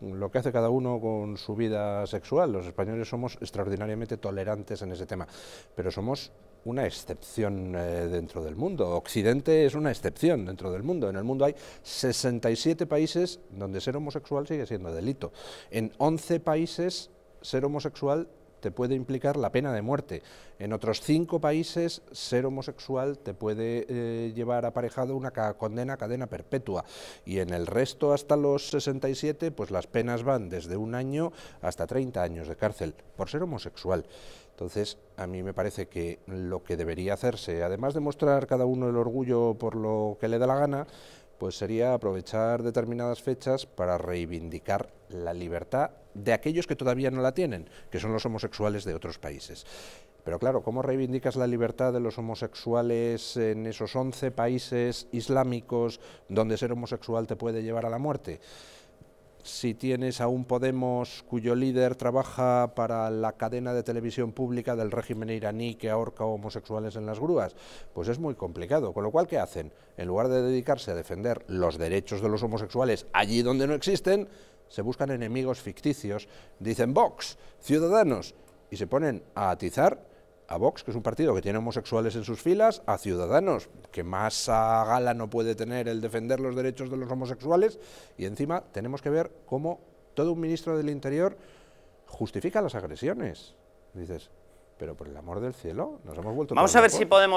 lo que hace cada uno con su vida sexual. Los españoles somos extraordinariamente tolerantes en ese tema, pero somos una excepción eh, dentro del mundo. Occidente es una excepción dentro del mundo. En el mundo hay 67 países donde ser homosexual sigue siendo delito. En 11 países ser homosexual te puede implicar la pena de muerte. En otros cinco países, ser homosexual te puede eh, llevar aparejado una condena cadena perpetua. Y en el resto, hasta los 67, pues las penas van desde un año hasta 30 años de cárcel por ser homosexual. Entonces, a mí me parece que lo que debería hacerse, además de mostrar cada uno el orgullo por lo que le da la gana, pues sería aprovechar determinadas fechas para reivindicar la libertad de aquellos que todavía no la tienen, que son los homosexuales de otros países. Pero claro, ¿cómo reivindicas la libertad de los homosexuales en esos 11 países islámicos donde ser homosexual te puede llevar a la muerte? si tienes a un Podemos cuyo líder trabaja para la cadena de televisión pública del régimen iraní que ahorca homosexuales en las grúas, pues es muy complicado. Con lo cual, ¿qué hacen? En lugar de dedicarse a defender los derechos de los homosexuales allí donde no existen, se buscan enemigos ficticios, dicen Vox, Ciudadanos, y se ponen a atizar a Vox, que es un partido que tiene homosexuales en sus filas, a Ciudadanos, que más a gala no puede tener el defender los derechos de los homosexuales, y encima tenemos que ver cómo todo un ministro del Interior justifica las agresiones. Dices, pero por el amor del cielo, nos hemos vuelto... Vamos a ver si podemos...